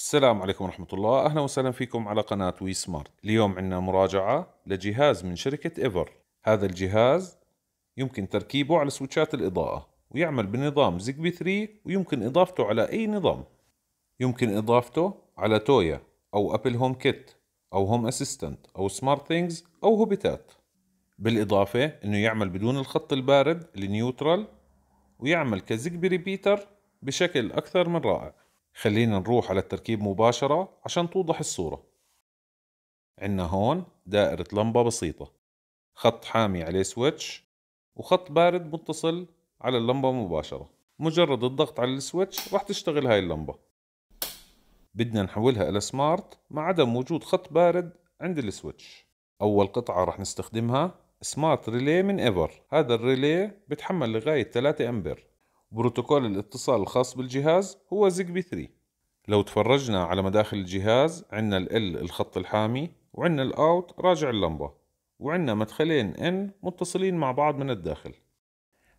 السلام عليكم ورحمة الله أهلا وسهلا فيكم على قناة وي سمارت اليوم عندنا مراجعة لجهاز من شركة إيفر هذا الجهاز يمكن تركيبه على سويتشات الإضاءة ويعمل بنظام زيجبي 3 ويمكن إضافته على أي نظام يمكن إضافته على تويا أو أبل هوم كيت أو هوم أسيستنت أو سمارت ثينجز أو هوبيتات بالإضافة أنه يعمل بدون الخط البارد النيوترال ويعمل كزيجبي ريبيتر بشكل أكثر من رائع خلينا نروح على التركيب مباشرة عشان توضح الصورة عنا هون دائرة لمبة بسيطة خط حامي عليه سويتش وخط بارد متصل على اللمبة مباشرة مجرد الضغط على السويتش راح تشتغل هاي اللمبة بدنا نحولها إلى سمارت مع عدم وجود خط بارد عند السويتش أول قطعة راح نستخدمها سمارت ريلي من إيفر هذا الريلي بتحمل لغاية 3 أمبير بروتوكول الاتصال الخاص بالجهاز هو زيجبي 3 لو تفرجنا على مداخل الجهاز عندنا ال L الخط الحامي وعندنا الأوت راجع اللمبة وعندنا مدخلين N متصلين مع بعض من الداخل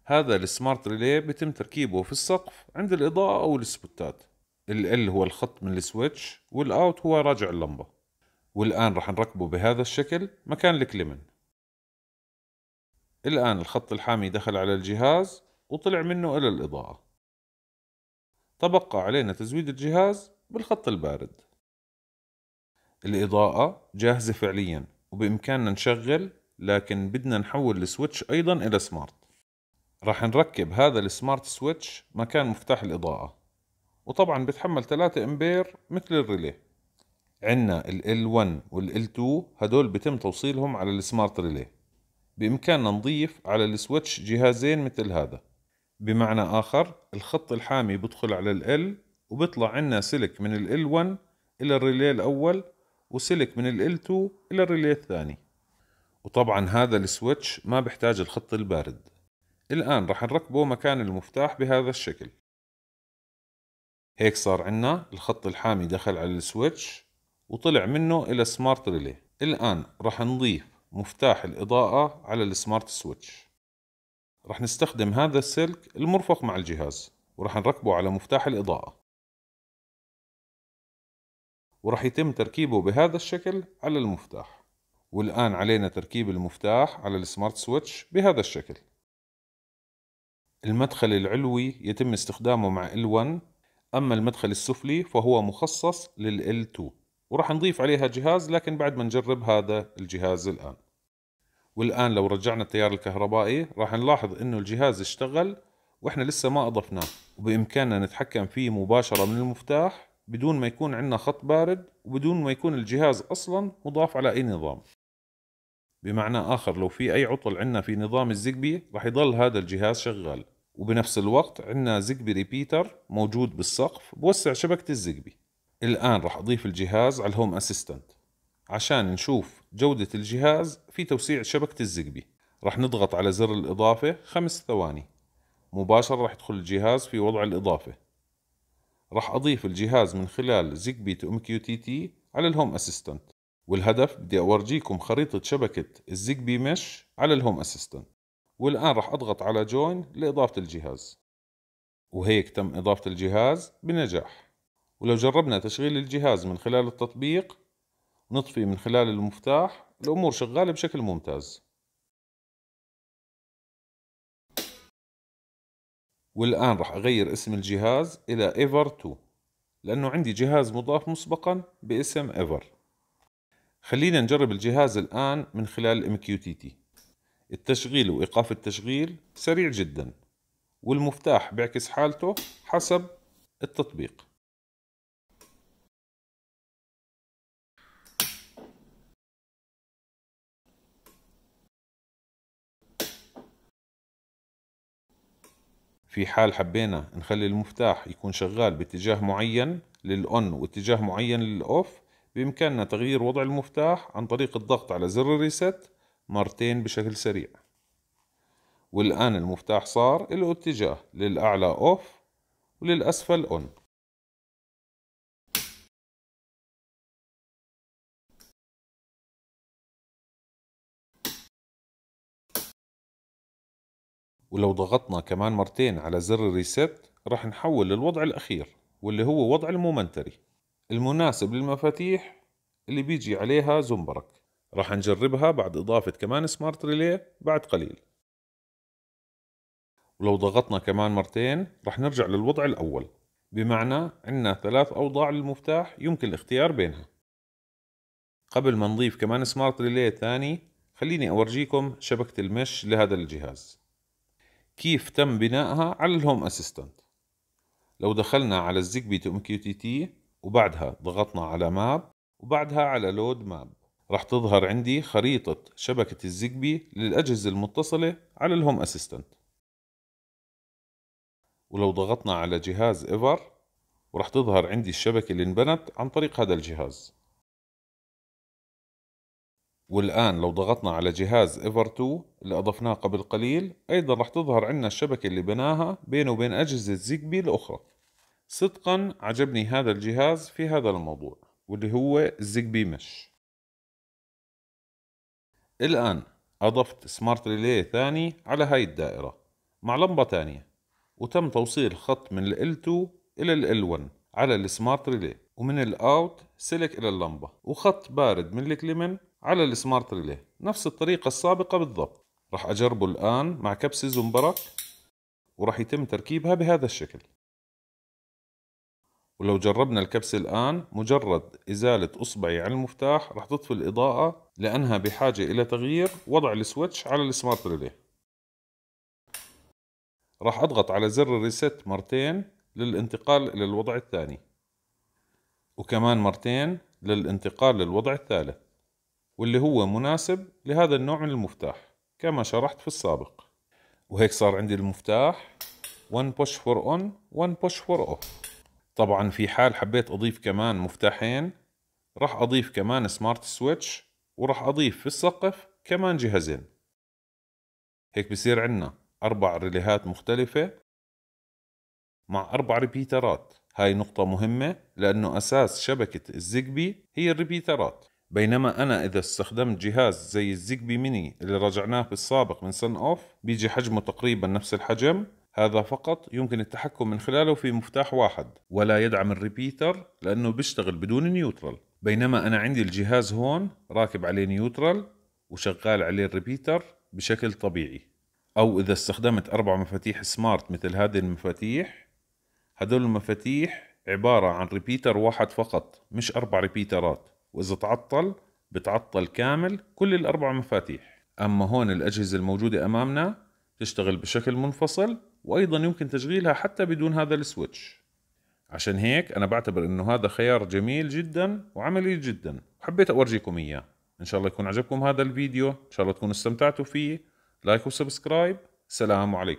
هذا السمارت ريلي بيتم تركيبه في السقف عند الإضاءة أو السبوتات ال L هو الخط من السويتش والأوت هو راجع اللمبة والآن رح نركبه بهذا الشكل مكان الكليمن الآن الخط الحامي دخل على الجهاز وطلع منه إلى الإضاءة تبقى علينا تزويد الجهاز بالخط البارد الإضاءة جاهزة فعليا وبإمكاننا نشغل لكن بدنا نحول السويتش أيضا إلى سمارت راح نركب هذا السمارت سويتش مكان مفتاح الإضاءة وطبعا بتحمل 3 امبير مثل الريلي عنا ال L1 وال L2 هدول بتم توصيلهم على السمارت ريلي بإمكاننا نضيف على السويتش جهازين مثل هذا بمعنى آخر الخط الحامي بدخل على ال وبيطلع عنا سلك من ال 1 إلى الريلي الأول وسلك من ال 2 إلى الريلي الثاني وطبعا هذا السويتش ما بحتاج الخط البارد الآن رح نركبه مكان المفتاح بهذا الشكل هيك صار عنا الخط الحامي دخل على السويتش وطلع منه إلى سمارت ريلي الآن رح نضيف مفتاح الإضاءة على السمارت سويتش رح نستخدم هذا السلك المرفق مع الجهاز ورح نركبه على مفتاح الإضاءة ورح يتم تركيبه بهذا الشكل على المفتاح والآن علينا تركيب المفتاح على السمارت سويتش بهذا الشكل المدخل العلوي يتم استخدامه مع L1 أما المدخل السفلي فهو مخصص لل L2 ورح نضيف عليها جهاز لكن بعد ما نجرب هذا الجهاز الآن والآن لو رجعنا التيار الكهربائي راح نلاحظ إنه الجهاز اشتغل وإحنا لسه ما أضفناه وبإمكاننا نتحكم فيه مباشرة من المفتاح بدون ما يكون عندنا خط بارد وبدون ما يكون الجهاز أصلا مضاف على أي نظام بمعنى آخر لو في أي عطل عندنا في نظام الزقبي راح يضل هذا الجهاز شغال وبنفس الوقت عندنا زقبي ريبيتر موجود بالسقف بوسع شبكة الزقبي الآن راح أضيف الجهاز على الهوم أسيستنت عشان نشوف جودة الجهاز في توسيع شبكة الزقبي رح نضغط على زر الإضافة خمس ثواني مباشرة رح يدخل الجهاز في وضع الإضافة رح أضيف الجهاز من خلال زقبي تو ام كيو تي تي على الهوم اسيستنت والهدف بدي أورجيكم خريطة شبكة الزقبي مش على الهوم اسيستنت والآن رح أضغط على جوين لإضافة الجهاز وهيك تم إضافة الجهاز بنجاح ولو جربنا تشغيل الجهاز من خلال التطبيق نطفي من خلال المفتاح الأمور شغالة بشكل ممتاز والآن راح أغير اسم الجهاز إلى Ever 2 لأنه عندي جهاز مضاف مسبقا باسم Ever خلينا نجرب الجهاز الآن من خلال MQTT التشغيل وإيقاف التشغيل سريع جدا والمفتاح بيعكس حالته حسب التطبيق في حال حبينا نخلي المفتاح يكون شغال باتجاه معين للأون واتجاه معين للأوف بإمكاننا تغيير وضع المفتاح عن طريق الضغط على زر الريست مرتين بشكل سريع والآن المفتاح صار له اتجاه للأعلى أوف وللأسفل أون ولو ضغطنا كمان مرتين على زر الريست راح نحول للوضع الأخير واللي هو وضع المومنتري المناسب للمفاتيح اللي بيجي عليها زنبرك راح نجربها بعد إضافة كمان سمارت ريلي بعد قليل ولو ضغطنا كمان مرتين راح نرجع للوضع الأول بمعنى عندنا ثلاث أوضاع للمفتاح يمكن الاختيار بينها قبل ما نضيف كمان سمارت ريلي ثاني خليني أورجيكم شبكة المش لهذا الجهاز كيف تم بنائها على الهوم اسيستنت لو دخلنا على الزيجبي تو ام كيو تي تي وبعدها ضغطنا على ماب وبعدها على لود ماب راح تظهر عندي خريطة شبكة الزيجبي للأجهزة المتصلة على الهوم اسيستنت ولو ضغطنا على جهاز ايفر وراح تظهر عندي الشبكة اللي انبنت عن طريق هذا الجهاز والآن لو ضغطنا على جهاز ايفر 2 اللي أضفناه قبل قليل أيضا راح تظهر عنا الشبكة اللي بناها بينه وبين أجهزة زيجبي الأخرى صدقا عجبني هذا الجهاز في هذا الموضوع واللي هو الزيجبي مش الآن أضفت سمارت ريلي ثاني على هاي الدائرة مع لمبة ثانية وتم توصيل خط من ال L2 إلى ال L1 على السمارت ريلي ومن الأوت سلك إلى اللمبة وخط بارد من الكليمن على السمارت ريلي نفس الطريقة السابقة بالضبط راح أجربه الآن مع كبسة زنبرك وراح يتم تركيبها بهذا الشكل ولو جربنا الكبسة الآن مجرد إزالة إصبعي على المفتاح راح تطفي الإضاءة لأنها بحاجة إلى تغيير وضع السويتش على السمارت ريلي راح أضغط على زر الريست مرتين للانتقال للوضع الثاني وكمان مرتين للانتقال للوضع الثالث واللي هو مناسب لهذا النوع من المفتاح كما شرحت في السابق وهيك صار عندي المفتاح 1 push for on 1 push for off طبعا في حال حبيت اضيف كمان مفتاحين راح اضيف كمان سمارت سويتش وراح اضيف في السقف كمان جهازين هيك بصير عندنا اربع ريليهات مختلفة مع اربع ريبيترات هاي نقطة مهمة لانه اساس شبكة الزيجبي هي الريبيترات بينما أنا إذا استخدمت جهاز زي الزيجبي ميني اللي رجعناه في السابق من سن أوف بيجي حجمه تقريبا نفس الحجم هذا فقط يمكن التحكم من خلاله في مفتاح واحد ولا يدعم الريبيتر لأنه بيشتغل بدون نيوترال بينما أنا عندي الجهاز هون راكب عليه نيوترال وشغال عليه الريبيتر بشكل طبيعي أو إذا استخدمت أربع مفاتيح سمارت مثل هذه المفاتيح هدول المفاتيح عبارة عن ريبيتر واحد فقط مش أربع ريبيترات واذا تعطل بتعطل كامل كل الاربع مفاتيح اما هون الاجهزه الموجوده امامنا تشتغل بشكل منفصل وايضا يمكن تشغيلها حتى بدون هذا السويتش عشان هيك انا بعتبر انه هذا خيار جميل جدا وعملي جدا وحبيت اورجيكم اياه ان شاء الله يكون عجبكم هذا الفيديو ان شاء الله تكونوا استمتعتوا فيه لايك وسبسكرايب سلام عليكم